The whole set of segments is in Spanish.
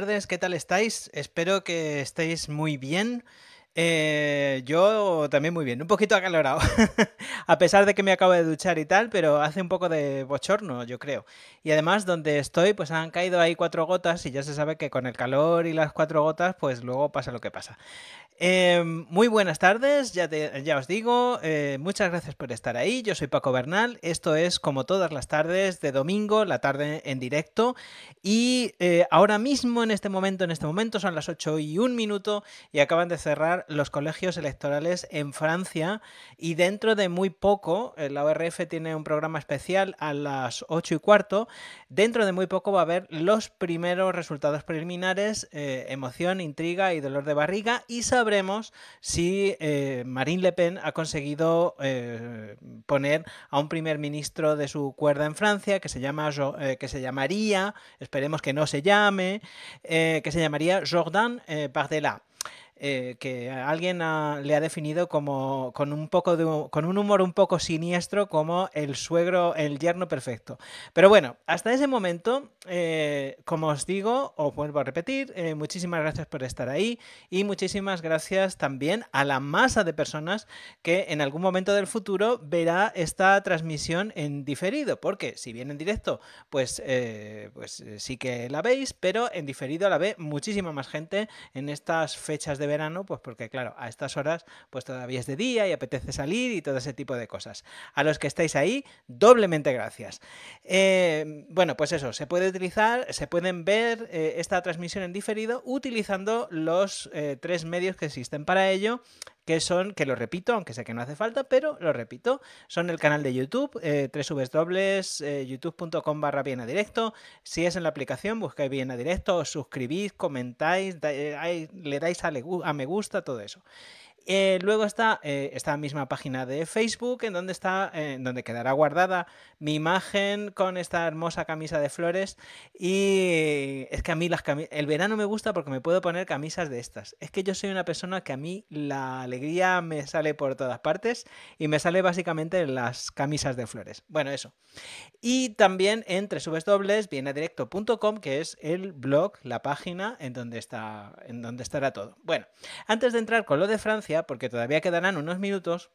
tardes, ¿qué tal estáis? Espero que estéis muy bien. Eh, yo también muy bien, un poquito acalorado, a pesar de que me acabo de duchar y tal, pero hace un poco de bochorno, yo creo. Y además, donde estoy, pues han caído ahí cuatro gotas y ya se sabe que con el calor y las cuatro gotas, pues luego pasa lo que pasa. Eh, muy buenas tardes, ya, ya os digo, eh, muchas gracias por estar ahí, yo soy Paco Bernal, esto es como todas las tardes de domingo, la tarde en directo y ahora mismo, en este momento, en este momento son las ocho y un minuto y acaban de cerrar los colegios electorales en Francia y dentro de muy poco, eh, la ORF tiene un programa especial a las 8 y cuarto, dentro de muy poco va a haber los primeros resultados preliminares, eh, emoción, intriga y dolor de barriga y sabremos si eh, Marine Le Pen ha conseguido poner a un primer ministro de su cuerda en Francia que se, llama, que se llamaría, esperemos que no se llame, que se llamaría Jordan Bardella. Eh, que alguien le ha definido como con un poco de, con un humor un poco siniestro como el suegro, el yerno perfecto. Pero bueno, hasta ese momento, eh, como os digo, os vuelvo a repetir, eh, muchísimas gracias por estar ahí y muchísimas gracias también a la masa de personas que en algún momento del futuro verá esta transmisión en diferido, porque si bien en directo, pues, pues sí que la veis, pero en diferido la ve muchísima más gente en estas fechas de verano, pues porque claro, a estas horas pues todavía es de día y apetece salir y todo ese tipo de cosas. A los que estáis ahí, doblemente gracias. Em, bueno, pues eso, se puede utilizar, se pueden ver eh, esta transmisión en diferido utilizando los eh, tres medios que existen para ello, que son, que lo repito, aunque sé que no hace falta, pero lo repito, son el canal de YouTube, eh, www.youtube.com eh, barra bien a directo. Si es en la aplicación, buscáis bien a directo, os suscribís, comentáis, eh, le dais a me gusta, todo eso. Eh, luego está eh, esta misma página de Facebook en donde está, eh, en donde quedará guardada mi imagen con esta hermosa camisa de flores. Y es que a mí las el verano me gusta porque me puedo poner camisas de estas. Es que yo soy una persona que a mí la alegría me sale por todas partes y me sale básicamente las camisas de flores. Bueno, eso. Y también en directo.com, que es el blog, la página en donde está, en donde estará todo. Bueno, antes de entrar con lo de Francia porque todavía quedarán unos minutos,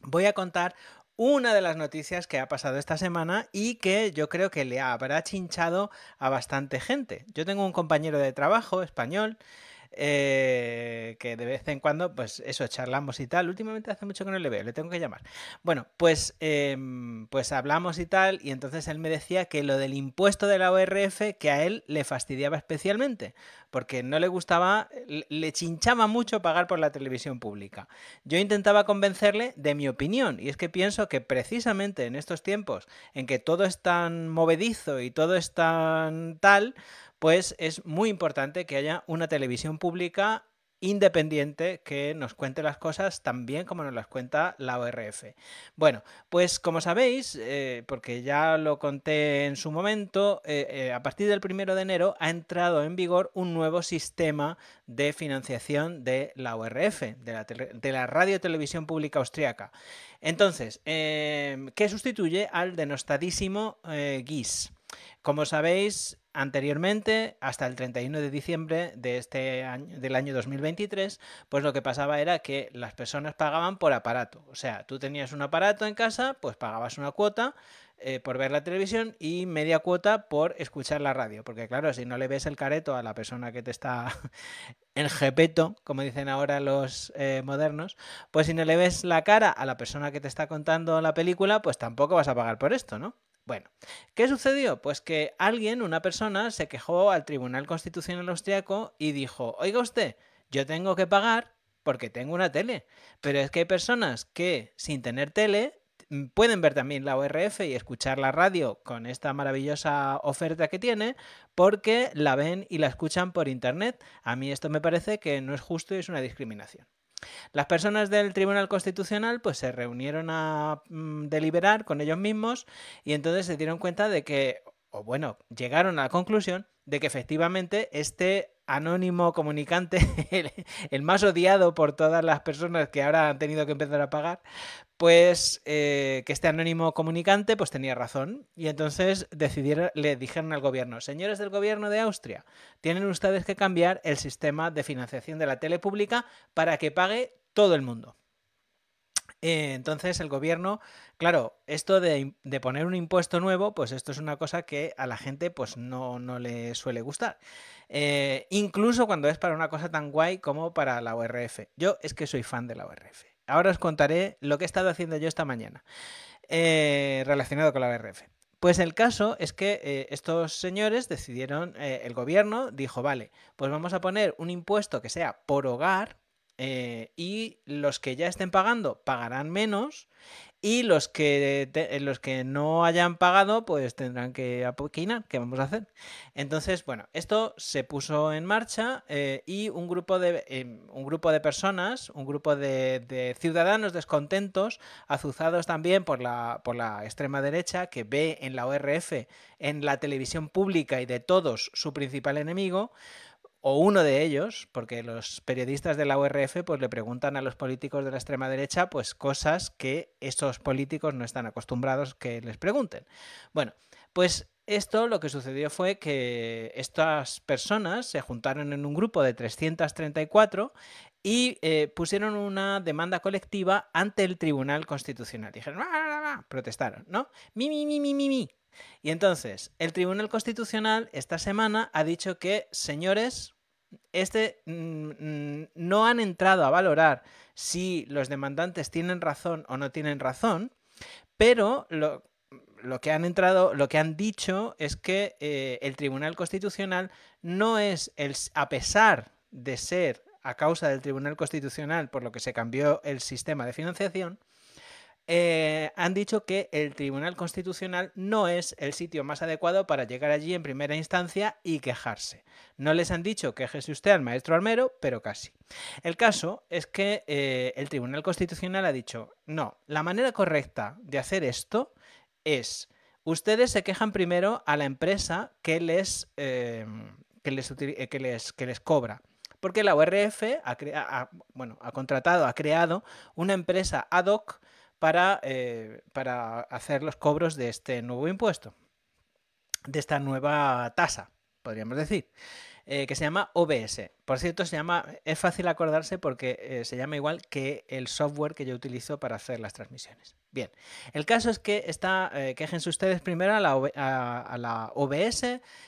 voy a contar una de las noticias que ha pasado esta semana y que yo creo que le habrá chinchado a bastante gente. Yo tengo un compañero de trabajo español eh, que de vez en cuando, pues eso, charlamos y tal. Últimamente hace mucho que no le veo, le tengo que llamar. Bueno, pues, em, pues hablamos y tal, y entonces él me decía que lo del impuesto de la ORF, que a él le fastidiaba especialmente, porque no le gustaba, le chinchaba mucho pagar por la televisión pública. Yo intentaba convencerle de mi opinión, y es que pienso que precisamente en estos tiempos en que todo es tan movedizo y todo es tan tal, pues es muy importante que haya una televisión pública independiente que nos cuente las cosas tan bien como nos las cuenta la ORF. Bueno, pues como sabéis, eh, porque ya lo conté en su momento, eh, eh, a partir del primero de enero ha entrado en vigor un nuevo sistema de financiación de la ORF, de la, Radio Televisión Pública Austriaca. Entonces, que sustituye al denostadísimo GIS. Como sabéis, anteriormente, hasta el 31 de diciembre de este año, del año 2023, pues lo que pasaba era que las personas pagaban por aparato. O sea, tú tenías un aparato en casa, pues pagabas una cuota eh, por ver la televisión y media cuota por escuchar la radio. Porque claro, si no le ves el careto a la persona que te está en jepeto, como dicen ahora los eh, modernos, pues si no le ves la cara a la persona que te está contando la película, pues tampoco vas a pagar por esto, ¿no? Bueno, ¿qué sucedió? Pues que alguien, una persona, se quejó al Tribunal Constitucional Austriaco y dijo, oiga usted, yo tengo que pagar porque tengo una tele, pero es que hay personas que sin tener tele mm, pueden ver también la ORF y escuchar la radio con esta maravillosa oferta que tiene, porque la ven y la escuchan por internet. A mí esto me parece que no es justo y es una discriminación. Las personas del Tribunal Constitucional pues se reunieron a mm, deliberar con ellos mismos y entonces se dieron cuenta de que, o bueno, llegaron a la conclusión de que efectivamente este anónimo comunicante, el, más odiado por todas las personas que ahora han tenido que empezar a pagar, pues eh, que este anónimo comunicante pues tenía razón y entonces decidieron, le dijeron al gobierno, señores del gobierno de Austria, tienen ustedes que cambiar el sistema de financiación de la tele pública para que pague todo el mundo. Eh, entonces el gobierno, claro, esto de, poner un impuesto nuevo, pues esto es una cosa que a la gente pues no, le suele gustar. Eh, incluso cuando es para una cosa tan guay como para la ORF. Yo es que soy fan de la ORF. Ahora os contaré lo que he estado haciendo yo esta mañana eh, relacionado con la ORF. Pues el caso es que estos señores decidieron, el gobierno dijo, vale, pues vamos a poner un impuesto que sea por hogar, eh, y los que ya estén pagando pagarán menos y los que, los que no hayan pagado pues tendrán que apoquinar, ¿qué vamos a hacer? Entonces, bueno, esto se puso en marcha eh, y un grupo, de, em, un grupo de personas, un grupo de, ciudadanos descontentos, azuzados también por por la extrema derecha que ve en la ORF, en la televisión pública y de todos, su principal enemigo, o uno de ellos, porque los periodistas de la URF pues, le preguntan a los políticos de la extrema derecha pues, cosas que esos políticos no están acostumbrados que les pregunten. Bueno, pues esto lo que sucedió fue que estas personas se juntaron en un grupo de 334 y eh, pusieron una demanda colectiva ante el Tribunal Constitucional. Dijeron, protestaron, ¿no? mi, mi, mi, mi, mi. Y entonces, el Tribunal Constitucional esta semana ha dicho que, señores, este mm, mm, no han entrado a valorar si los demandantes tienen razón o no tienen razón, pero lo, que han entrado, lo que han dicho es que eh, el Tribunal Constitucional no es el, a pesar de ser a causa del Tribunal Constitucional por lo que se cambió el sistema de financiación, eh, han dicho que el Tribunal Constitucional no es el sitio más adecuado para llegar allí en primera instancia y quejarse. No les han dicho quejese usted al maestro Armero, pero casi. El caso es que eh, el Tribunal Constitucional ha dicho, no, la manera correcta de hacer esto es, ustedes se quejan primero a la empresa que les, eh, les, que les, cobra porque la URF ha, bueno, ha contratado, ha creado una empresa ad hoc eh, para, hacer los cobros de este nuevo impuesto, de esta nueva tasa, podríamos decir. Eh, que se llama OBS. Por cierto, se llama, es fácil acordarse porque eh, se llama igual que el software que yo utilizo para hacer las transmisiones. Bien, el caso es que está, eh, quejense ustedes primero a la, OBS.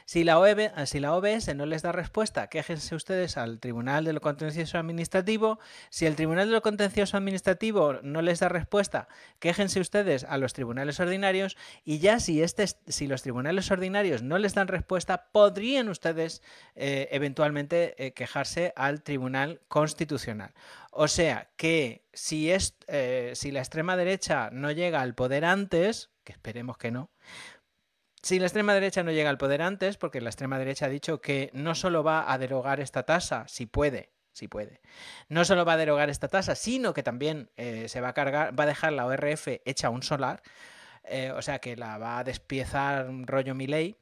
Si la, OBS eh, no les da respuesta, quejense ustedes al Tribunal de lo Contencioso Administrativo. Si el Tribunal de lo Contencioso Administrativo no les da respuesta, quejense ustedes a los tribunales ordinarios. Y ya si, este, si los tribunales ordinarios no les dan respuesta, podrían ustedes eh, eventualmente quejarse al Tribunal Constitucional. O sea que si, es, eh, si la extrema derecha no llega al poder antes, que esperemos que no, si la extrema derecha no llega al poder antes, porque la extrema derecha ha dicho que no solo va a derogar esta tasa, si puede, si puede, no solo va a derogar esta tasa, sino que también eh, se va a cargar, va a dejar la ORF hecha un solar, eh, o sea que la va a despiezar rollo Miley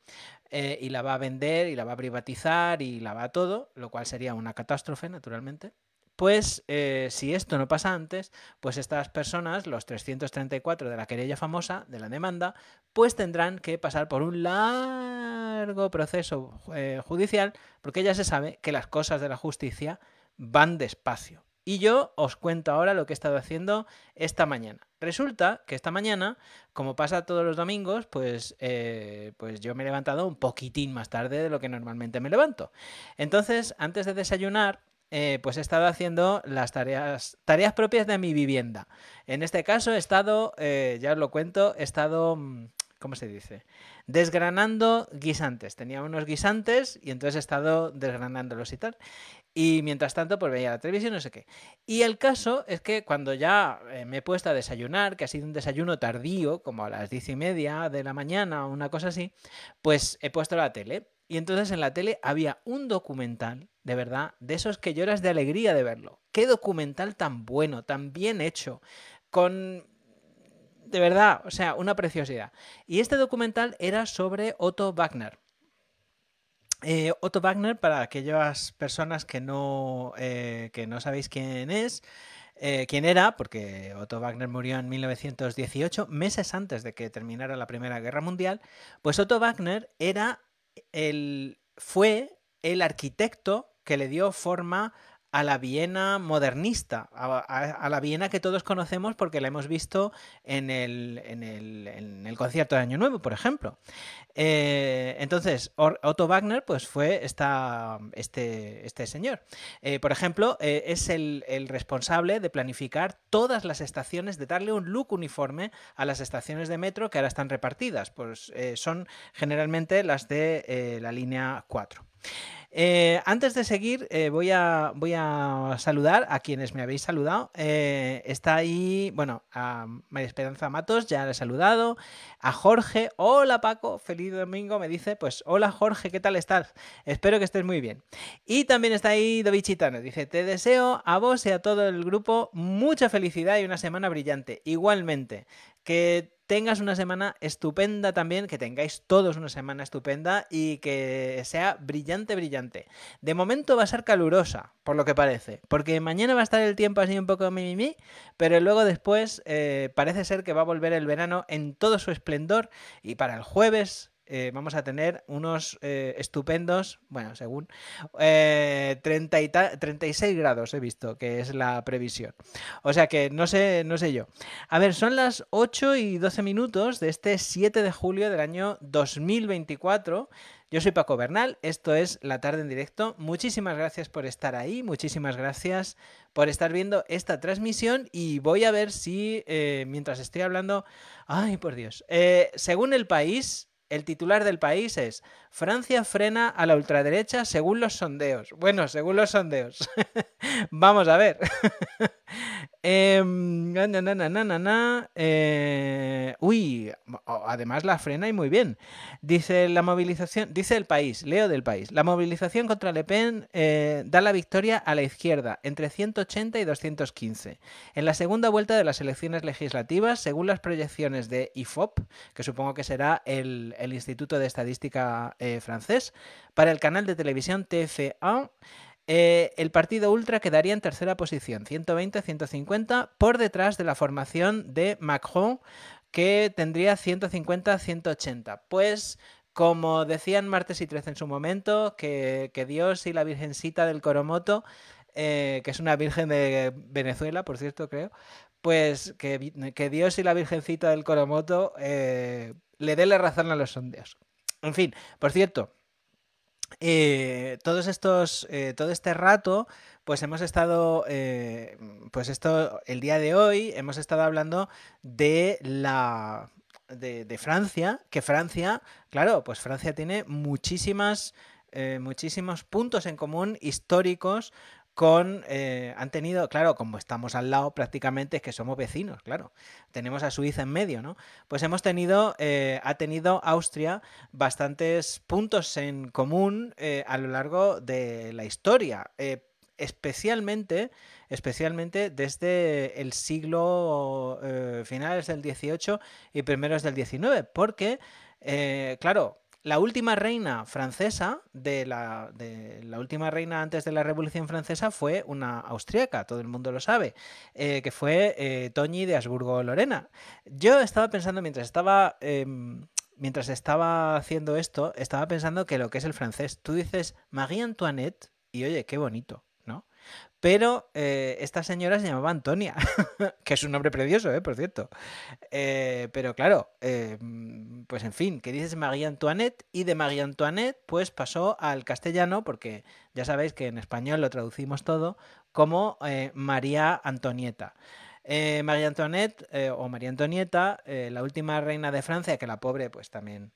y la va a vender y la va a privatizar y la va a todo, lo cual sería una catástrofe, naturalmente pues eh, si esto no pasa antes, pues estas personas, los 334 de la querella famosa, de la demanda, pues tendrán que pasar por un largo proceso eh, judicial, porque ya se sabe que las cosas de la justicia van despacio. Y yo os cuento ahora lo que he estado haciendo esta mañana. Resulta que esta mañana, como pasa todos los domingos, pues, eh, pues yo me he levantado un poquitín más tarde de lo que normalmente me levanto. Entonces, antes de desayunar, eh, pues he estado haciendo las tareas, tareas propias de mi vivienda. En este caso he estado, eh, ya os lo cuento, he estado, mm, ¿cómo se dice? Desgranando guisantes. Tenía unos guisantes y entonces he estado desgranándolos y tal. Y mientras tanto, pues veía la televisión, no sé qué. Y el caso es que cuando ya eh, me he puesto a desayunar, que ha sido un desayuno tardío, como a las diez y media de la mañana o una cosa así, pues he puesto la tele. Y entonces en la tele había un documental de verdad, de esos que lloras de alegría de verlo. Qué documental tan bueno, tan bien hecho, con... De verdad, o sea, una preciosidad. Y este documental era sobre Otto Wagner. Eh, Otto Wagner, para aquellas personas que no, eh, que no sabéis quién es, eh, quién era, porque Otto Wagner murió en 1918, meses antes de que terminara la Primera Guerra Mundial, pues Otto Wagner era el, fue el arquitecto que le dio forma a la Viena modernista, a, la Viena que todos conocemos porque la hemos visto en el, concierto de Año Nuevo, por ejemplo. Eh, entonces, Otto Wagner pues, fue este, este señor. Eh, por ejemplo, eh, es el, responsable de planificar todas las estaciones, de darle un look uniforme a las estaciones de metro que ahora están repartidas. Pues son generalmente las de la línea 4. Eh, antes de seguir, eh, voy, a, voy a saludar a quienes me habéis saludado. Eh, está ahí, bueno, a María Esperanza Matos, ya le he saludado. A Jorge, hola Paco, feliz domingo, me dice, pues hola Jorge, ¿qué tal estás? Espero que estés muy bien. Y también está ahí Dovichitano, dice, te deseo a vos y a todo el grupo mucha felicidad y una semana brillante. Igualmente, que tengas una semana estupenda también, que tengáis todos una semana estupenda y que sea brillante, brillante. De momento va a ser calurosa, por lo que parece, porque mañana va a estar el tiempo así un poco mimimi, pero luego después eh, parece ser que va a volver el verano en todo su esplendor y para el jueves eh, vamos a tener unos eh, estupendos, bueno, según, 36 eh, grados he visto, que es la previsión. O sea que no sé, no sé yo. A ver, son las 8 y 12 minutos de este 7 de julio del año 2024. Yo soy Paco Bernal, esto es La tarde en directo. Muchísimas gracias por estar ahí, muchísimas gracias por estar viendo esta transmisión y voy a ver si mientras estoy hablando, ay por Dios, según el país, el titular del país es Francia frena a la ultraderecha según los sondeos. Bueno, según los sondeos. Vamos a ver uy, además la frena y muy bien. Dice la movilización, dice el país, leo del país. La movilización contra Le Pen eh, da la victoria a la izquierda, entre 180 y 215. En la segunda vuelta de las elecciones legislativas, según las proyecciones de IFOP, que supongo que será el Instituto de Estadística eh, francés, para el canal de televisión TFA. Eh, el partido ultra quedaría en tercera posición, 120-150, por detrás de la formación de Macron, que tendría 150-180. Pues como decían martes y 13 en su momento, que, Dios y la Virgencita del Coromoto, eh, que es una virgen de Venezuela, por cierto, creo, pues que, Dios y la Virgencita del Coromoto eh, le dé la razón a los sondeos. En fin, por cierto, eh, todos estos, eh, todo este rato, pues hemos estado, eh, mm, pues esto, el día de hoy, hemos estado hablando de la, de, de Francia, que Francia, claro, pues Francia tiene muchísimas, muchísimos puntos en común históricos con, eh, han tenido, claro, como estamos al lado prácticamente, es que somos vecinos, claro, tenemos a Suiza en medio, ¿no? Pues hemos tenido, eh, ha tenido Austria bastantes puntos en común eh, a lo largo de la historia, especialmente, especialmente desde el siglo finales del XVIII y primeros del XIX, porque, claro, la última reina francesa de la, la, última reina antes de la Revolución Francesa fue una austríaca, todo el mundo lo sabe, eh, que fue eh, Toñi de Habsburgo-Lorena. Yo estaba pensando mientras estaba em, mientras estaba haciendo esto, estaba pensando que lo que es el francés, tú dices Marie Antoinette y oye, qué bonito. Pero eh, esta señora se llamaba Antonia, que es un nombre precioso, eh, por cierto. Eh, pero claro, em, pues en fin, que dices María Antoinette y de María Antoinette pues pasó al castellano, porque ya sabéis que en español lo traducimos todo, como María Antonieta. María Antoinette o María Antonieta, la última reina de Francia, que la pobre pues también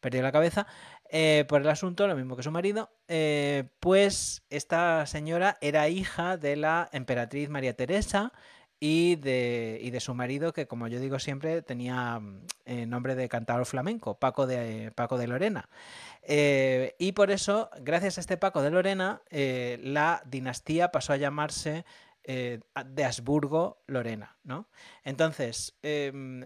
perdió la cabeza, eh, por el asunto, lo mismo que su marido, eh, pues esta señora era hija de la emperatriz María Teresa y de, de su marido, que como yo digo siempre, tenía mm, eh, nombre de cantador flamenco, Paco de, Paco de Lorena. y por eso, gracias a este Paco de Lorena, la dinastía pasó a llamarse de Asburgo Lorena, ¿no? Entonces, em,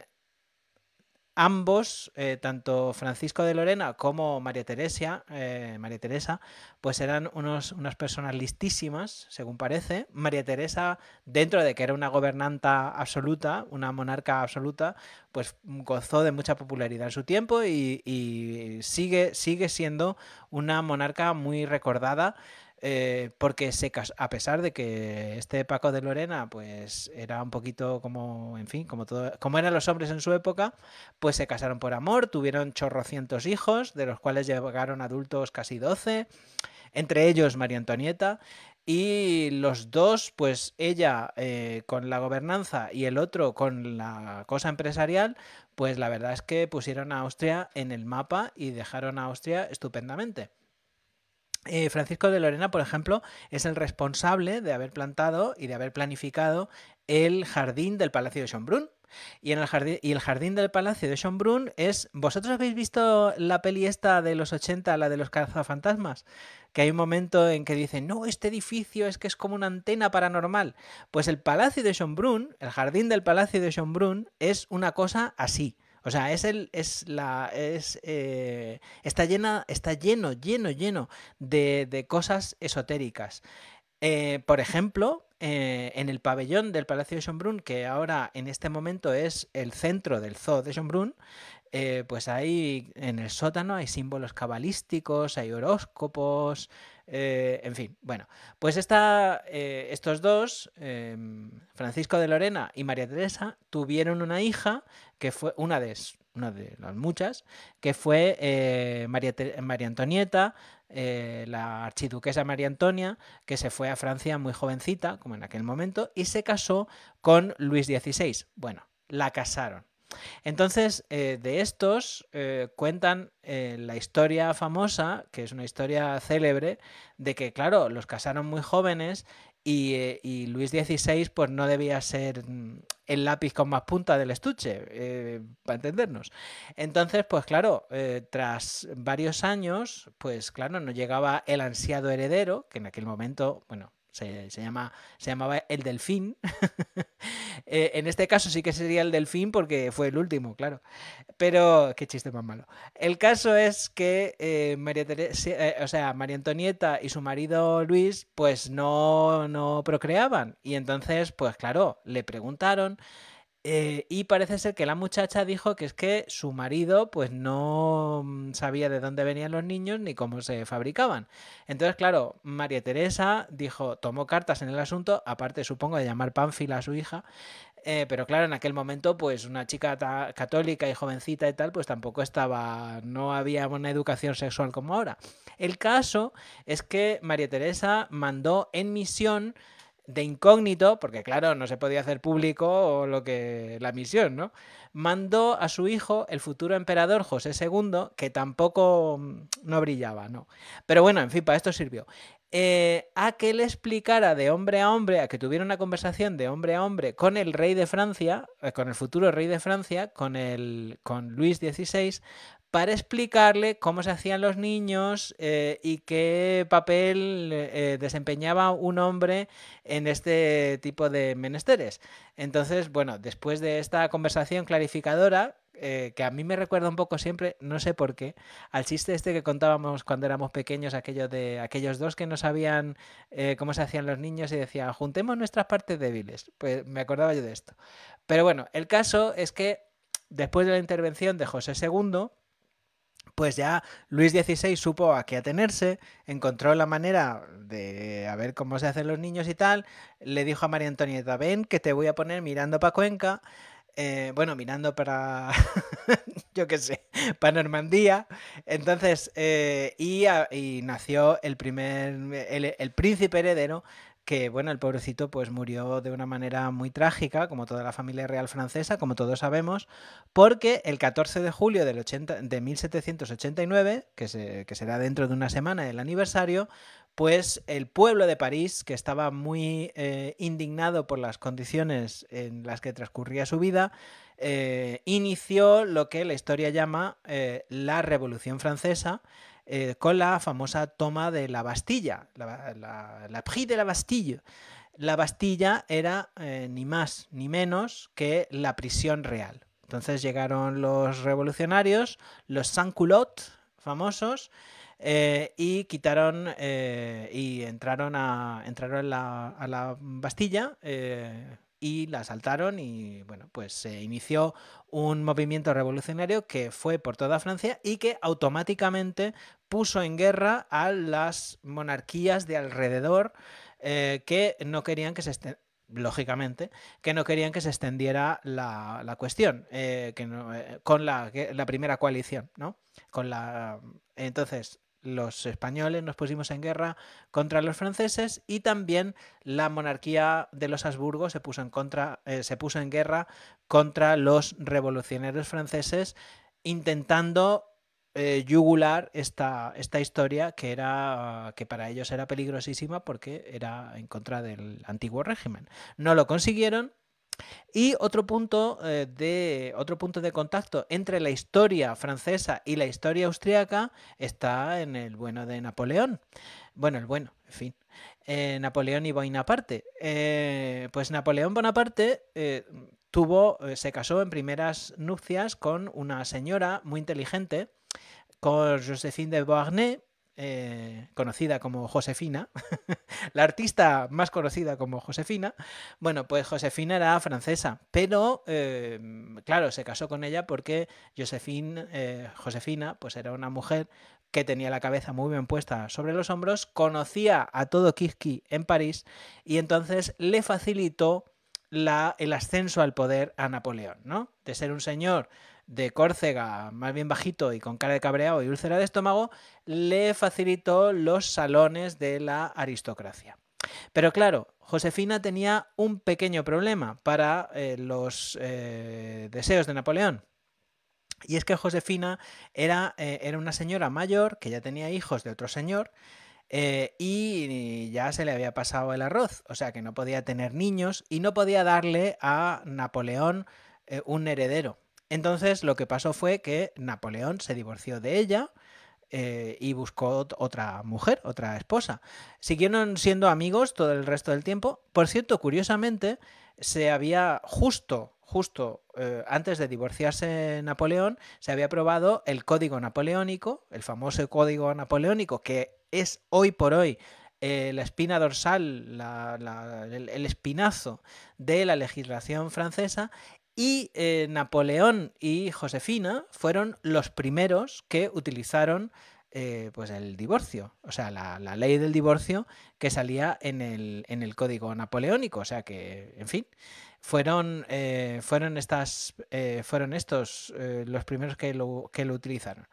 ambos, eh, tanto Francisco de Lorena como María Teresa, eh, María Teresa pues eran unos, unas personas listísimas, según parece. María Teresa, dentro de que era una gobernanta absoluta, una monarca absoluta, pues gozó de mucha popularidad en su tiempo y, y sigue, sigue siendo una monarca muy recordada. Eh, porque se a pesar de que este Paco de Lorena pues era un poquito como en fin como todo como eran los hombres en su época pues se casaron por amor tuvieron chorrocientos hijos de los cuales llegaron adultos casi 12 entre ellos María Antonieta y los dos, pues ella eh, con la gobernanza y el otro con la cosa empresarial, pues la verdad es que pusieron a Austria en el mapa y dejaron a Austria estupendamente. Eh, Francisco de Lorena, por ejemplo, es el responsable de haber plantado y de haber planificado el jardín del Palacio de Schönbrunn. Y, en el jardín, y el jardín del Palacio de Schönbrunn es... ¿Vosotros habéis visto la peli esta de los 80, la de los cazafantasmas? Que hay un momento en que dicen, no, este edificio es que es como una antena paranormal. Pues el Palacio de Schönbrunn, el jardín del Palacio de Schönbrunn, es una cosa así. O sea, es el, es la, es, eh, está llena, está lleno, lleno, lleno de, cosas esotéricas. Eh, por ejemplo, eh, en el pabellón del Palacio de Schönbrunn, que ahora en este momento es el centro del zoo de Schönbrunn, pues ahí en el sótano hay símbolos cabalísticos, hay horóscopos, eh, en fin, bueno, pues eh, estos dos, em, Francisco de Lorena y María Teresa, tuvieron una hija que fue una de, las muchas, que fue eh, María, Antonieta, la archiduquesa María Antonia, que se fue a Francia muy jovencita, como en aquel momento, y se casó con Luis XVI. Bueno, la casaron. Entonces, eh, de estos eh, cuentan eh, la historia famosa, que es una historia célebre, de que, claro, los casaron muy jóvenes y, y Luis XVI pues, no debía ser mm, el lápiz con más punta del estuche, para entendernos. Entonces, pues claro, tras varios años, pues claro, no llegaba el ansiado heredero, que en aquel momento, bueno, se, llama, se llamaba El Delfín. Eh, en este caso sí que sería El Delfín porque fue el último, claro. Pero qué chiste más malo. El caso es que eh, María, eh, o sea, María Antonieta y su marido Luis pues no, no procreaban. Y entonces, pues claro, le preguntaron eh, y parece ser que la muchacha dijo que es que su marido pues no mm, sabía de dónde venían los niños ni cómo se fabricaban. Entonces, claro, María Teresa dijo, tomó cartas en el asunto, aparte supongo de llamar Pánfila a su hija, eh, pero claro, en aquel momento pues una chica católica y jovencita y tal pues tampoco estaba, no había una educación sexual como ahora. El caso es que María Teresa mandó en misión de incógnito, porque claro, no se podía hacer público lo que la misión, ¿no? Mandó a su hijo, el futuro emperador José II, que tampoco mm, no brillaba, ¿no? Pero bueno, en fin, para esto sirvió. Eh, a que le explicara de hombre a hombre, a que tuviera una conversación de hombre a hombre con el rey de Francia, eh, con el futuro rey de Francia, con, el, con Luis XVI, para explicarle cómo se hacían los niños eh, y qué papel eh, desempeñaba un hombre en este tipo de menesteres. Entonces, bueno, después de esta conversación clarificadora, eh, que a mí me recuerda un poco siempre, no sé por qué, al chiste este que contábamos cuando éramos pequeños, de aquellos dos que no sabían cómo se hacían los niños y decían, juntemos nuestras partes débiles. Pues me acordaba yo de esto. Pero bueno, el caso es que después de la intervención de José II, pues ya Luis XVI supo a qué atenerse, encontró la manera de a ver cómo se hacen los niños y tal, le dijo a María Antonieta, ven que te voy a poner mirando para Cuenca, eh, bueno, mirando para, yo qué sé, para Normandía, entonces, eh, y, nació el primer, el príncipe heredero que bueno, el pobrecito pues murió de una manera muy trágica, como toda la familia real francesa, como todos sabemos, porque el 14 de julio del 80, de 1789, que, que será dentro de una semana del aniversario, pues el pueblo de París, que estaba muy eh, indignado por las condiciones en las que transcurría su vida, eh, inició lo que la historia llama eh, la Revolución Francesa, eh, con la famosa toma de la Bastilla, la, la, de la Bastille. La Bastilla era eh, ni más ni menos que la prisión real. Entonces llegaron los revolucionarios, los sans-culottes famosos, eh, y quitaron y entraron a entraron la, Bastilla y la asaltaron y bueno, pues se inició un movimiento revolucionario que fue por toda Francia y que automáticamente puso en guerra a las monarquías de alrededor eh, que no querían que se lógicamente, que no querían que se extendiera la, cuestión eh, que eh, con la, la, primera coalición, ¿no? Con la, entonces, los españoles nos pusimos en guerra contra los franceses y también la monarquía de los Habsburgo se puso en, contra, eh, se puso en guerra contra los revolucionarios franceses intentando eh, yugular esta, esta historia que, era, que para ellos era peligrosísima porque era en contra del antiguo régimen. No lo consiguieron y otro punto, eh, de, otro punto de contacto entre la historia francesa y la historia austriaca está en el bueno de Napoleón. Bueno, el bueno, en fin. Eh, Napoleón y Bonaparte. Eh, pues Napoleón Bonaparte tuvo, se casó en primeras nupcias con una señora muy inteligente, con Josephine de Beauharnais, eh, conocida como Josefina, la artista más conocida como Josefina, bueno, pues Josefina era francesa, pero eh, claro, se casó con ella porque eh, Josefina pues era una mujer que tenía la cabeza muy bien puesta sobre los hombros, conocía a todo Kiski en París y entonces le facilitó el ascenso al poder a Napoleón, ¿no? De ser un señor de Córcega, más bien bajito y con cara de cabreado y úlcera de estómago, le facilitó los salones de la aristocracia. Pero claro, Josefina tenía un pequeño problema para eh, los eh, deseos de Napoleón. Y es que Josefina era, eh, era, una señora mayor que ya tenía hijos de otro señor y ya se le había pasado el arroz, o sea que no podía tener niños y no podía darle a Napoleón un heredero. Entonces lo que pasó fue que Napoleón se divorció de ella, eh, y buscó otra mujer, otra esposa. Siguieron siendo amigos todo el resto del tiempo. Por cierto, curiosamente, se había justo, justo eh, antes de divorciarse Napoleón, se había aprobado el código napoleónico, el famoso código napoleónico, que es hoy por hoy eh, la espina dorsal, el, espinazo de la legislación francesa y eh, Napoleón y Josefina fueron los primeros que utilizaron eh, pues el divorcio, o sea, la, ley del divorcio que salía en el, código napoleónico. O sea que, en fin, fueron, eh, estas, fueron estos los primeros que lo, que lo utilizaron.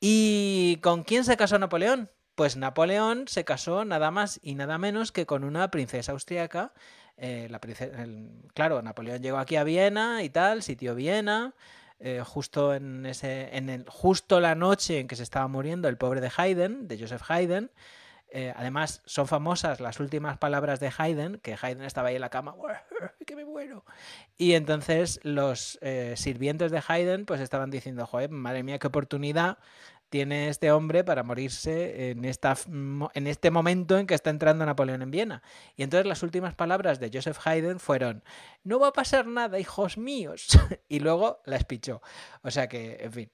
¿Y con quién se casó Napoleón? Pues Napoleón se casó nada más y nada menos que con una princesa austriaca eh, claro, Napoleón llegó aquí a Viena y tal, sitio Viena, eh, justo en ese, en el, justo la noche en que se estaba muriendo el pobre de Haydn, de Joseph Haydn. Eh, además, son famosas las últimas palabras de Haydn, que Haydn estaba ahí en la cama, que me muero. Y entonces los sirvientes de Haydn pues estaban diciendo, joder, madre mía, qué oportunidad tiene este hombre para morirse en, esta, en este momento en que está entrando Napoleón en Viena. Y entonces las últimas palabras de Joseph Haydn fueron, no va a pasar nada, hijos míos. y luego la espichó. O sea que, en fin,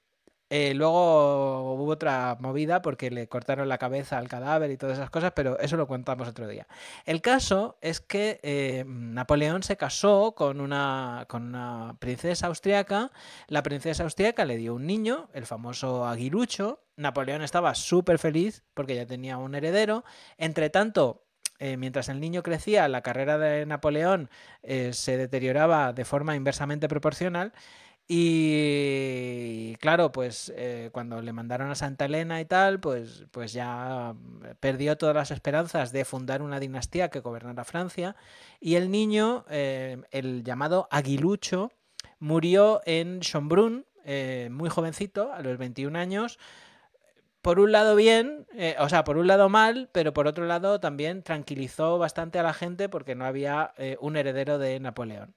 eh, luego hubo otra movida porque le cortaron la cabeza al cadáver y todas esas cosas, pero eso lo contamos otro día. El caso es que eh, Napoleón se casó con una, princesa austriaca. La princesa austriaca le dio un niño, el famoso Aguilucho. Napoleón estaba súper feliz porque ya tenía un heredero. Entre tanto, eh, mientras el niño crecía, la carrera de Napoleón se deterioraba de forma inversamente proporcional. Y claro, pues eh, cuando le mandaron a Santa Elena y tal, pues, pues ya eh, perdió todas las esperanzas de fundar una dinastía que gobernara Francia. Y el niño, eh, el llamado Aguilucho, murió en Schönbrunn, muy jovencito, a los 21 años. Por un lado bien, o sea, por un lado mal, pero por otro lado también tranquilizó bastante a la gente porque no había un heredero de Napoleón.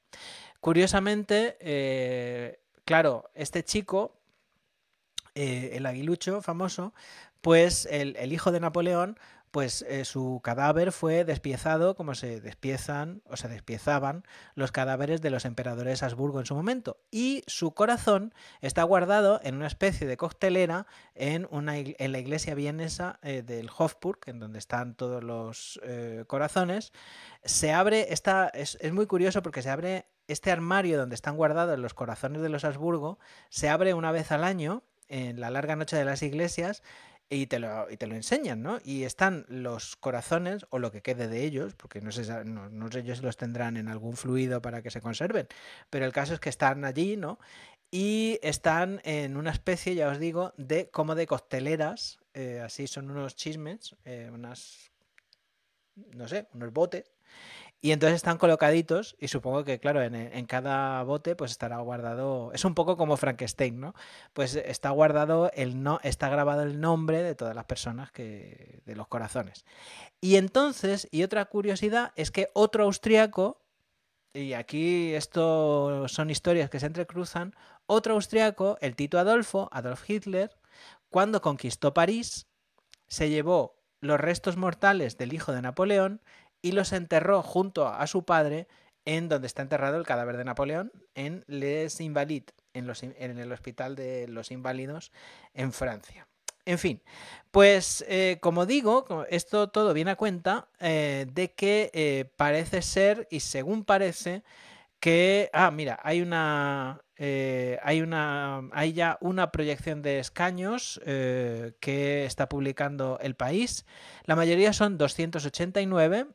Curiosamente, eh, claro, este chico, eh, el aguilucho famoso, pues el hijo de Napoleón, pues eh, su cadáver fue despiezado como se despiezan o se despiezaban los cadáveres de los emperadores Habsburgo en su momento. Y su corazón está guardado en una especie de coctelera en, una, en la iglesia vienesa eh, del Hofburg, en donde están todos los eh, corazones. Se abre, es, es muy curioso porque se abre este armario donde están guardados los corazones de los Habsburgo, se abre una vez al año en la larga noche de las iglesias y te, lo, enseñan, ¿no? Y están los corazones, o lo que quede de ellos, porque no sé, no, ellos los tendrán en algún fluido para que se conserven, pero el caso es que están allí, ¿no? Y están en una especie, ya os digo, de como de costeleras, eh, así son unos chismes, eh, unas, no sé, unos botes. Y entonces están colocaditos y supongo que, claro, en, cada bote pues estará guardado, es un poco como Frankenstein, ¿no? Pues está guardado el no, está grabado el nombre de todas las personas que, de los corazones. Y entonces, y otra curiosidad es que otro austriaco, y aquí esto son historias que se entrecruzan, otro austriaco, el Tito Adolfo, Adolf Hitler, cuando conquistó París, se llevó los restos mortales del hijo de Napoleón y los enterró junto a su padre en donde está enterrado el cadáver de Napoleón, en Les Invalides, en, el Hospital de los Inválidos en Francia. En fin, pues eh, como digo, esto todo viene a cuenta eh, de que eh, parece ser, y según parece, que. Ah, mira, hay una. hay una. Hay ya una proyección de escaños que está publicando el país. La mayoría son 289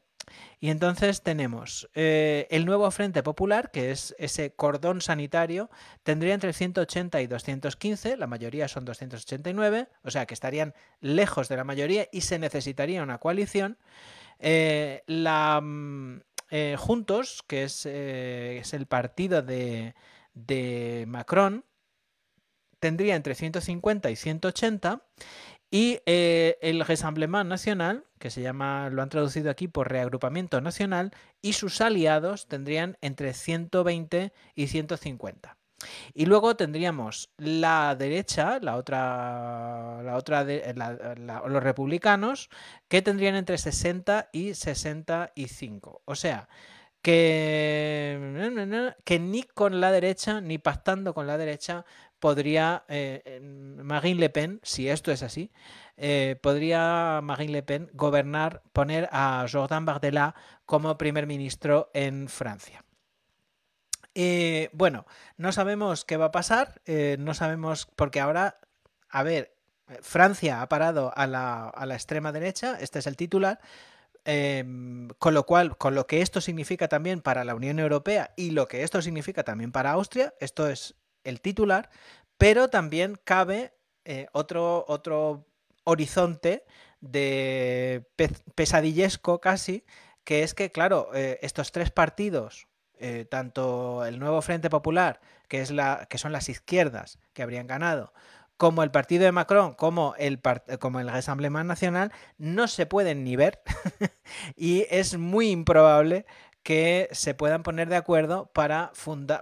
y entonces tenemos eh, el nuevo Frente Popular, que es ese cordón sanitario, tendría entre 180 y 215, la mayoría son 289, o sea que estarían lejos de la mayoría y se necesitaría una coalición. Eh, la, mm, eh, Juntos, que es, el partido de, de Macron, tendría entre 150 y 180 y eh, el Résemblement Nacional, que se llama, lo han traducido aquí por Reagrupamiento Nacional, y sus aliados tendrían entre 120 y 150. Y luego tendríamos la derecha, la otra, la otra de, los republicanos, que tendrían entre 60 y 65. O sea, que, que ni con la derecha, ni pactando con la derecha, podría eh, Marine Le Pen, si esto es así, eh, podría Marine Le Pen gobernar, poner a Jordan Bardella como primer ministro en Francia. Eh, bueno, no sabemos qué va a pasar, no sabemos, porque ahora, a ver, Francia ha parado a la, a la extrema derecha, este es el titular, Em, con lo cual, con lo que esto significa también para la Unión Europea y lo que esto significa también para Austria, esto es el titular, pero también cabe eh, otro, otro horizonte de pesadillesco casi, que es que, claro, eh, estos tres partidos, eh, tanto el nuevo Frente Popular, que, es la, que son las izquierdas que habrían ganado, como el partido de Macron, como el, eh, como el Nacional, no se pueden ni ver y es muy improbable que se puedan poner de acuerdo para,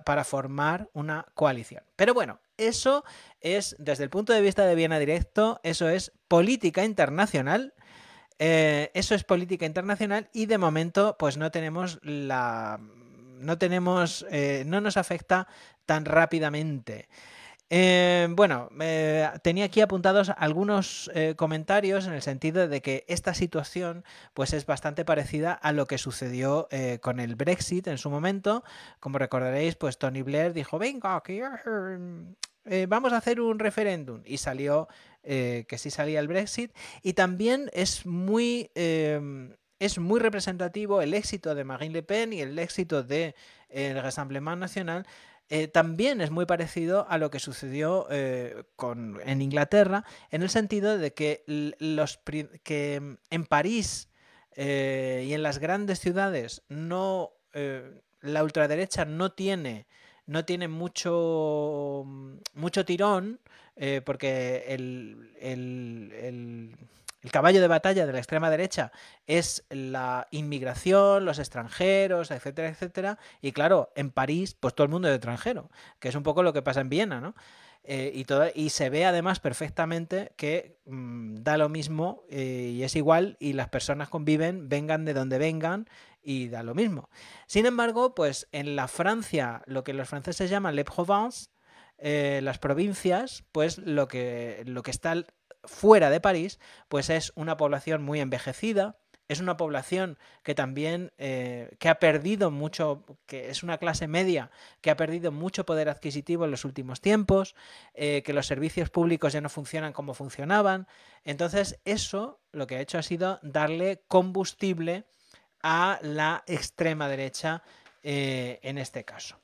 para formar una coalición. Pero bueno, eso es, desde el punto de vista de Viena Directo, eso es política internacional. Eh, eso es política internacional y de momento pues no tenemos la... no tenemos... Eh, no nos afecta tan rápidamente. Eh, bueno, tenía aquí apuntados algunos eh, comentarios en el sentido de que esta situación pues es bastante parecida a lo que sucedió eh, con el Brexit en su momento. Como recordaréis, pues Tony Blair dijo, venga, em, vamos a hacer un referéndum. Y salió que sí salía el Brexit. Y también es muy em, es muy representativo el éxito de Marine Le Pen y el éxito de el Rassemblement Nacional eh, también es muy parecido a lo que sucedió eh, en Inglaterra, en el sentido de que, los, que mm, en París eh, y en las grandes ciudades no, la ultraderecha no tiene no tiene mucho, mm, mucho tirón, porque el, el caballo de batalla de la extrema derecha es la inmigración, los extranjeros, etcétera, etcétera. Y claro, en París, pues todo el mundo es extranjero, que es un poco lo que pasa en Viena, ¿no? Eh, y, todo, y se ve además perfectamente que mm, da lo mismo eh, y es igual y las personas conviven, vengan de donde vengan y da lo mismo. Sin embargo, pues en la Francia, lo que los franceses llaman les provinces, eh, las provincias, pues lo que, lo que está fuera de París, pues es una población muy envejecida, es una población que también eh, que ha perdido mucho, que es una clase media que ha perdido mucho poder adquisitivo en los últimos tiempos, eh, que los servicios públicos ya no funcionan como funcionaban. Entonces, eso lo que ha hecho ha sido darle combustible a la extrema derecha eh, en este caso.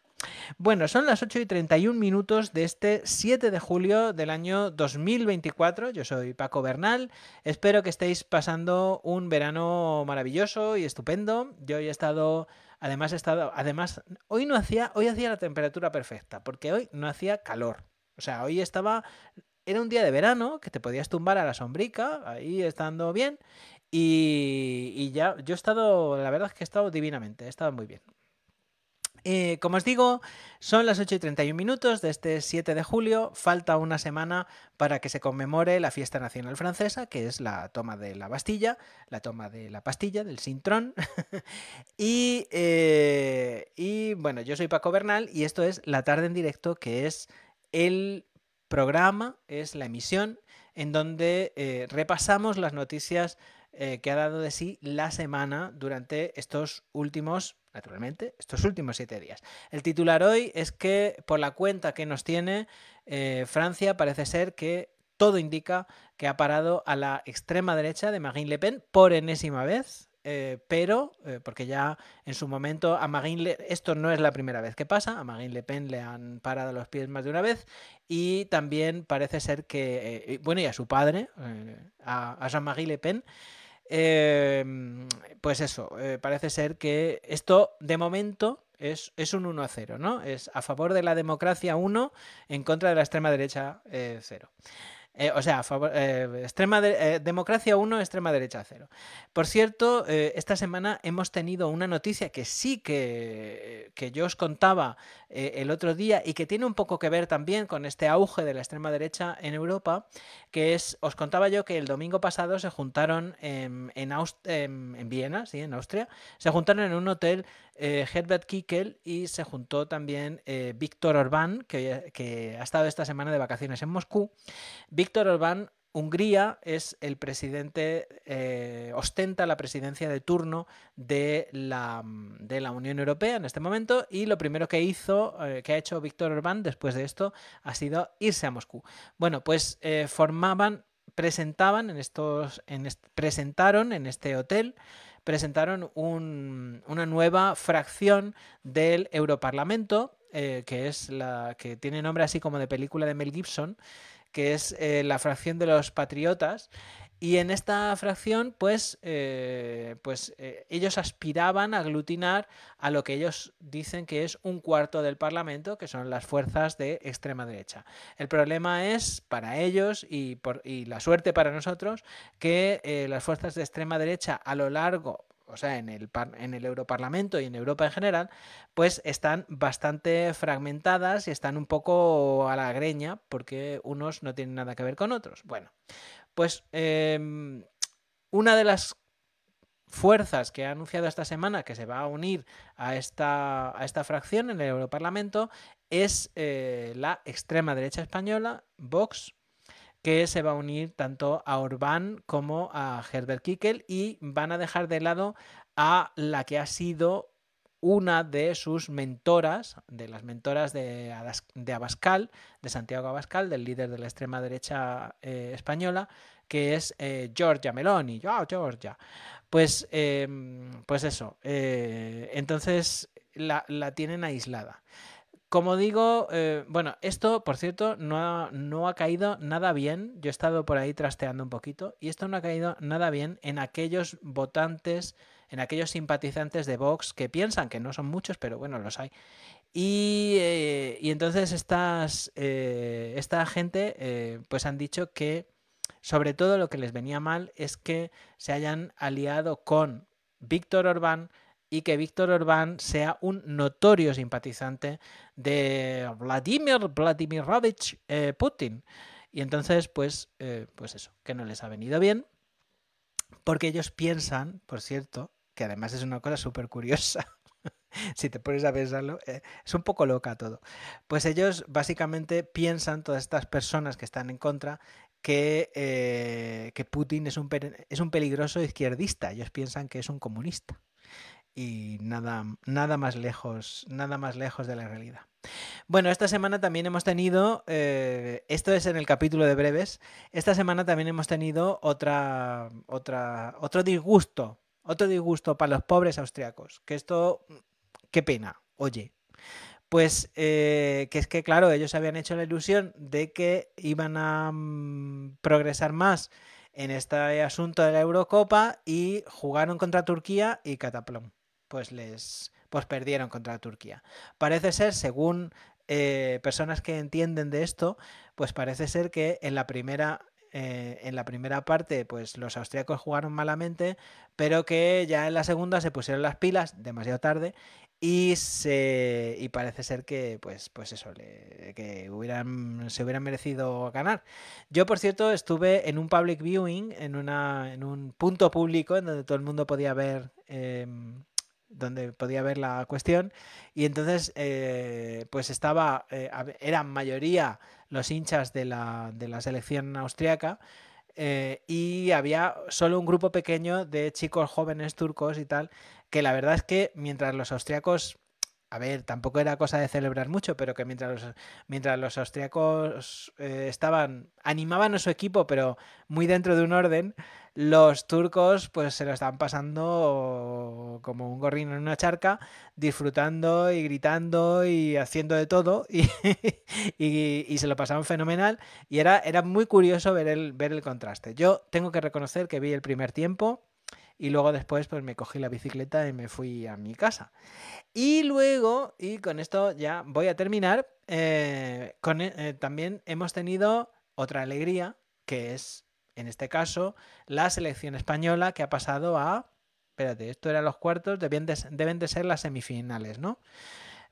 Bueno, son las 8 y 31 minutos de este 7 de julio del año 2024. Yo soy Paco Bernal. Espero que estéis pasando un verano maravilloso y estupendo. Yo hoy he estado, además he estado, además, hoy no hacía, hoy hacía la temperatura perfecta, porque hoy no hacía calor. O sea, hoy estaba, era un día de verano que te podías tumbar a la sombrica, ahí estando bien. Y, y ya, yo he estado, la verdad es que he estado divinamente, he estado muy bien. Eh, como os digo, son las 8 y 31 minutos de este 7 de julio. Falta una semana para que se conmemore la fiesta nacional francesa, que es la toma de la Bastilla, la toma de la pastilla, del Sintrón. Eh, y, bueno, yo soy Paco Bernal y esto es La Tarde en Directo, que es el programa, es la emisión en donde eh, repasamos las noticias que ha dado de sí la semana durante estos últimos naturalmente, estos últimos siete días. El titular hoy es que, por la cuenta que nos tiene, eh, Francia parece ser que todo indica que ha parado a la extrema derecha de Marine Le Pen por enésima vez. Eh, pero, eh, porque ya en su momento a Marine Le esto no es la primera vez que pasa, a Marine Le Pen le han parado los pies más de una vez y también parece ser que, bueno, y a su padre, a Jean-Marie Le Pen, Em, pues eso, eh, parece ser que esto de momento es, un 1 a 0, ¿no? Es a favor de la democracia 1, en contra de la extrema derecha 0. Eh, eh, o sea, favor, extrema democracia 1, extrema derecha 0. Por cierto, esta semana hemos tenido una noticia que sí que, que yo os contaba el otro día y que tiene un poco que ver también con este auge de la extrema derecha en Europa que es, os contaba yo que el domingo pasado se juntaron en, en, em, Viena, sí, en Austria, se juntaron en un hotel eh, Herbert Kickel y se juntó también eh, Víctor Orbán, que, que ha estado esta semana de vacaciones en Moscú. Víctor Orbán Hungría es el presidente, eh, ostenta la presidencia de turno mm, de la, Unión Europea en este momento y lo primero que hizo, eh, que ha hecho Víctor Orbán después de esto, ha sido irse a Moscú. Bueno, pues eh, formaban, presentaban en estos, en presentaron en este hotel presentaron un, una nueva fracción del Europarlamento, que es la que tiene nombre así como de película de Mel Gibson, que es eh, la fracción de los patriotas. Y en esta fracción, pues, eh, pues eh, ellos aspiraban a aglutinar a lo que ellos dicen que es un cuarto del Parlamento, que son las fuerzas de extrema derecha. El problema es para ellos y, la suerte para nosotros que las fuerzas de extrema derecha a lo largo o sea, en el, en el Europarlamento y en Europa en general, pues están bastante fragmentadas y están un poco a la greña porque unos no tienen nada que ver con otros. Bueno, pues em, una de las fuerzas que ha anunciado esta semana que se va a unir a esta, a esta fracción en el Europarlamento es eh, la extrema derecha española, Vox, que se va a unir tanto a Orbán como a Herbert Kickel y van a dejar de lado a la que ha sido una de sus mentoras, de las mentoras de, Abascal, de Santiago Abascal, del líder de la extrema derecha eh, española, que es eh, Georgia Meloni. Oh, Georgia. Pues, em, pues eso. Eh, entonces la, la tienen aislada. Como digo, eh, bueno, esto, por cierto, no ha, no ha caído nada bien. Yo he estado por ahí trasteando un poquito y esto no ha caído nada bien en aquellos votantes, en aquellos simpatizantes de Vox que piensan que no son muchos, pero bueno, los hay. Y, eh, entonces estas, eh, esta gente pues han dicho que sobre todo lo que les venía mal es que se hayan aliado con Víctor Orbán, y que Víctor Orbán sea un notorio simpatizante de Vladimir Vladimirovich eh, Putin. Y entonces, pues, eh, pues eso, que no les ha venido bien, porque ellos piensan, por cierto, que además es una cosa súper curiosa, si te pones a pensarlo, eh, es un poco loca todo. Pues ellos básicamente piensan, todas estas personas que están en contra, que, que Putin es un, es un peligroso izquierdista, ellos piensan que es un comunista y nada, nada, más lejos, nada más lejos de la realidad. Bueno, esta semana también hemos tenido, eh, esto es en el capítulo de breves, esta semana también hemos tenido otra, otra, otro disgusto, otro disgusto para los pobres austriacos, que esto, qué pena, oye. Pues eh, que es que, claro, ellos habían hecho la ilusión de que iban a mm, progresar más en este asunto de la Eurocopa y jugaron contra Turquía y Cataplón pues les pues perdieron contra Turquía. Parece ser, según eh, personas que entienden de esto, pues parece ser que en la primera eh, en la primera parte, pues los austriacos jugaron malamente, pero que ya en la segunda se pusieron las pilas demasiado tarde y se y parece ser que pues pues eso que hubieran se hubieran merecido ganar. Yo por cierto estuve en un public viewing en una en un punto público en donde todo el mundo podía ver em, donde podía ver la cuestión. Y entonces, eh, pues estaba, eh, eran mayoría los hinchas de la, selección austriaca. Eh, y había solo un grupo pequeño de chicos jóvenes turcos y tal, que la verdad es que mientras los austriacos a ver, tampoco era cosa de celebrar mucho, pero que mientras los, mientras los austriacos eh, estaban, animaban a su equipo, pero muy dentro de un orden, los turcos pues se lo estaban pasando como un gorrino en una charca, disfrutando y gritando y haciendo de todo, y, y, se lo pasaban fenomenal, y era, era muy curioso ver el, ver el contraste. Yo tengo que reconocer que vi el primer tiempo, y luego después pues me cogí la bicicleta y me fui a mi casa. Y luego, y con esto ya voy a terminar, eh, eh, también hemos tenido otra alegría, que es, en este caso, la selección española que ha pasado a... Espérate, esto eran los cuartos, deben de, deben de ser las semifinales, ¿no?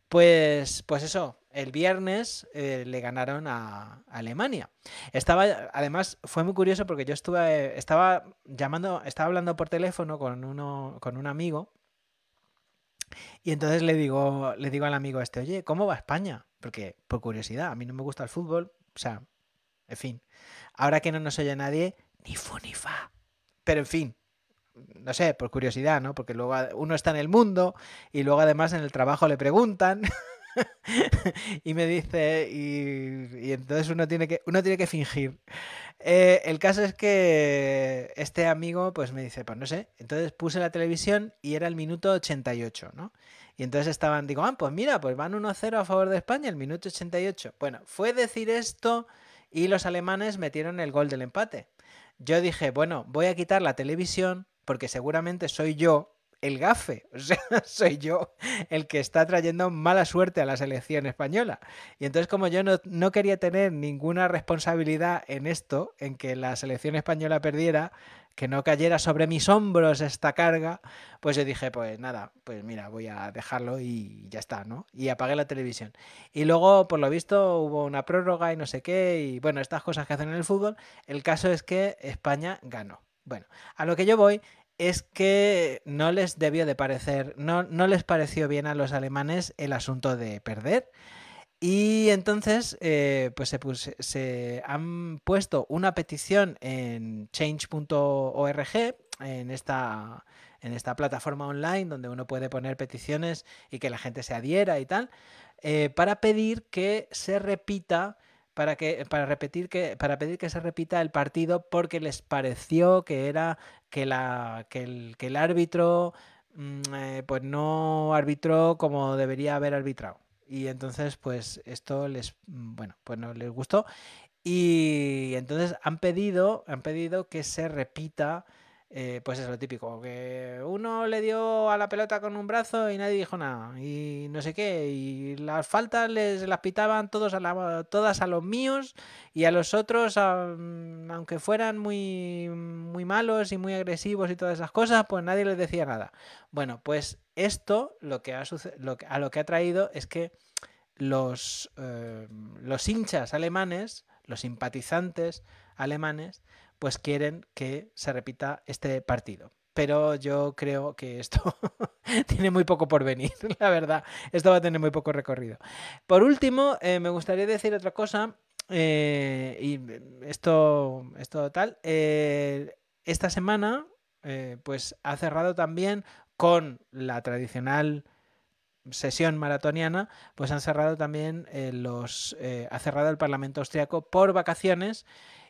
Pues, pues eso, el viernes eh, le ganaron a, Alemania. Estaba, además, fue muy curioso porque yo estaba llamando, estaba hablando por teléfono con uno, con un amigo. Y entonces le digo, le digo al amigo este, oye, ¿cómo va España? Porque, por curiosidad, a mí no me gusta el fútbol. O sea, en fin. Ahora que no nos oye nadie, ni fu ni fa. Pero en fin, no sé, por curiosidad, ¿no? Porque luego uno está en el mundo y luego además en el trabajo le preguntan. y me dice, y, entonces uno tiene que, uno tiene que fingir. Eh, el caso es que este amigo pues me dice, pues no sé, entonces puse la televisión y era el minuto 88, ¿no? Y entonces estaban, digo, ah, pues mira, pues van 1-0 a favor de España, el minuto 88. Bueno, fue decir esto y los alemanes metieron el gol del empate. Yo dije, bueno, voy a quitar la televisión porque seguramente soy yo el gafe. O sea, soy yo el que está trayendo mala suerte a la selección española. Y entonces, como yo no, quería tener ninguna responsabilidad en esto, en que la selección española perdiera, que no cayera sobre mis hombros esta carga, pues yo dije, pues nada, pues mira, voy a dejarlo y ya está, ¿no? Y apagué la televisión. Y luego, por lo visto, hubo una prórroga y no sé qué, y bueno, estas cosas que hacen en el fútbol. El caso es que España ganó. Bueno, a lo que yo voy es que no les debió de parecer, no, les pareció bien a los alemanes el asunto de perder. Y entonces, eh, pues se, han puesto una petición en change.org, en esta, plataforma online donde uno puede poner peticiones y que la gente se adhiera y tal, eh, para pedir que se repita para, que, para, repetir que, para pedir que se repita el partido porque les pareció que era que, la, que, el, árbitro mm, eh, pues no arbitró como debería haber arbitrado. Y entonces, pues esto les, mm, bueno, pues no les gustó. Y entonces han pedido, han pedido que se repita eh, pues es lo típico, que uno le dio a la pelota con un brazo y nadie dijo nada, y no sé qué, y las faltas les las pitaban todos a todas a los míos y a los otros, mm, aunque fueran muy, muy malos y muy agresivos y todas esas cosas, pues nadie les decía nada. Bueno, pues esto lo que ha lo a lo que ha traído es que los, eh, los hinchas alemanes, los simpatizantes alemanes, pues quieren que se repita este partido. Pero yo creo que esto tiene muy poco por venir, la verdad. Esto va a tener muy poco recorrido. Por último, eh, me gustaría decir otra cosa. Eh, y esto, esto tal. Eh, esta semana, pues ha cerrado también con la tradicional sesión maratoniana, pues han cerrado también los ha cerrado el Parlamento austriaco por vacaciones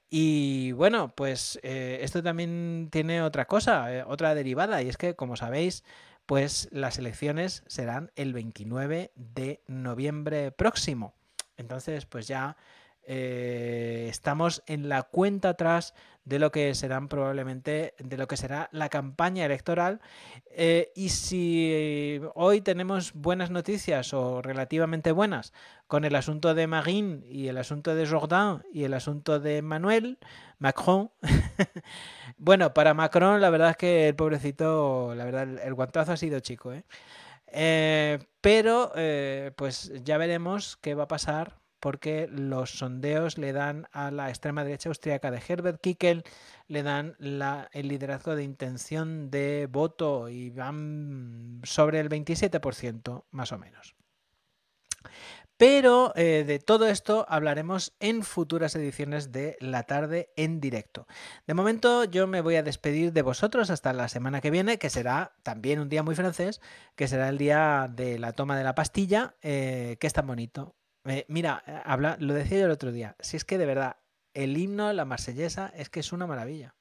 y bueno, pues eh, esto también tiene otra cosa, eh, otra derivada, y es que, como sabéis, pues las elecciones serán el 29 de noviembre próximo. Entonces, pues ya eh, estamos en la cuenta atrás de lo que serán probablemente de lo que será la campaña electoral eh, y si hoy tenemos buenas noticias o relativamente buenas con el asunto de Marine y el asunto de Jordán y el asunto de Manuel Macron bueno para Macron la verdad es que el pobrecito la verdad el, guantazo ha sido chico ¿eh? pero pues ya veremos qué va a pasar porque los sondeos le dan a la extrema derecha austríaca de Herbert Kickel, le dan el liderazgo de intención de voto y van sobre el 27% más o menos. Pero eh, de todo esto hablaremos en futuras ediciones de La tarde en directo. De momento yo me voy a despedir de vosotros hasta la semana que viene, que será también un día muy francés, que será el día de la toma de la pastilla, eh, que es tan bonito eh, mira, eh, habla, lo decía yo el otro día. Si es que de verdad, el himno, la marsellesa, es que es una maravilla.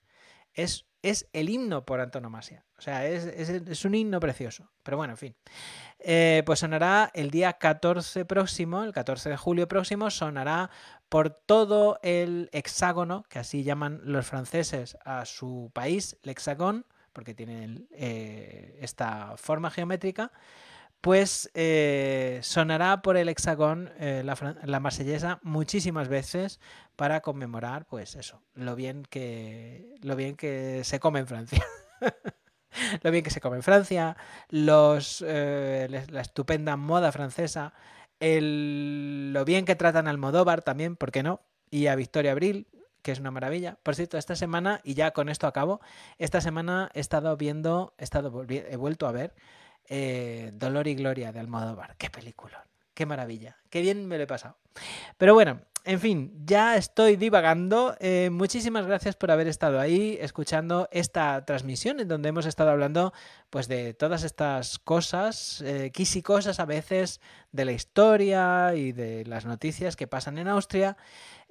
Es, es el himno por antonomasia. O sea, es, un himno precioso. Pero bueno, en fin. Eh, pues sonará el día 14 próximo, el 14 de julio próximo, sonará por todo el hexágono, que así llaman los franceses a su país, el hexagón, porque tiene esta forma geométrica pues sonará por el hexagón eh, la, marsellesa muchísimas veces para conmemorar, pues eso, lo bien que, lo bien que se come en Francia. lo bien que se come en Francia, eh, la estupenda moda francesa, lo bien que tratan al Modóvar también, ¿por qué no? Y a Victoria Abril, que es una maravilla. Por cierto, esta semana, y ya con esto acabo, esta semana he estado viendo, estado, he vuelto a ver eh, Dolor y Gloria de Almodóvar. Qué película, qué maravilla, qué bien me lo he pasado. Pero bueno, en fin, ya estoy divagando. Eh, muchísimas gracias por haber estado ahí escuchando esta transmisión en donde hemos estado hablando pues de todas estas cosas, eh, cosas a veces, de la historia y de las noticias que pasan en Austria.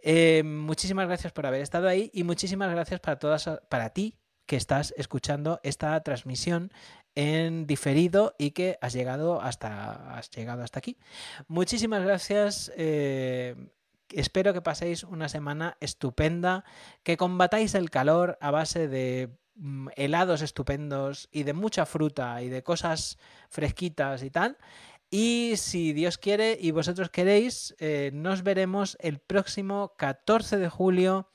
Eh, muchísimas gracias por haber estado ahí y muchísimas gracias para todas para ti que estás escuchando esta transmisión en diferido y que has llegado hasta, has llegado hasta aquí. Muchísimas gracias. Eh, espero que paséis una semana estupenda, que combatáis el calor a base de mm, helados estupendos y de mucha fruta y de cosas fresquitas y tal. Y si Dios quiere y vosotros queréis, eh, nos veremos el próximo 14 de julio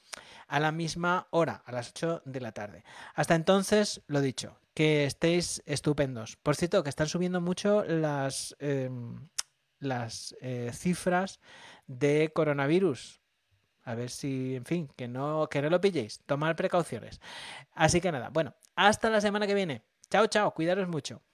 a la misma hora, a las 8 de la tarde. Hasta entonces, lo dicho, que estéis estupendos. Por cierto, que están subiendo mucho las, em, las eh, cifras de coronavirus. A ver si, en fin, que no, que lo pilléis. Tomar precauciones. Así que nada, bueno, hasta la semana que viene. Chao, chao, cuidaros mucho.